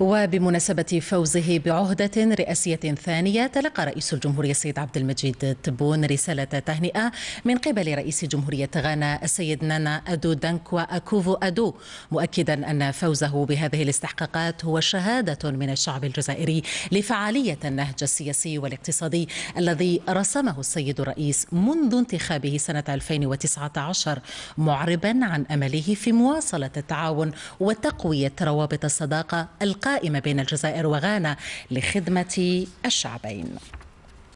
وبمناسبة فوزه بعهدة رئاسية ثانية تلقى رئيس الجمهورية السيد عبد المجيد تبون رسالة تهنئة من قبل رئيس جمهورية غانا السيد نانا أدو دانكوا أكوفو أدو مؤكدا أن فوزه بهذه الاستحقاقات هو شهادة من الشعب الجزائري لفعالية النهج السياسي والاقتصادي الذي رسمه السيد الرئيس منذ انتخابه سنة 2019 معربا عن أمله في مواصلة التعاون وتقوية روابط الصداقة القادمة القائمة بين الجزائر وغانا لخدمة الشعبين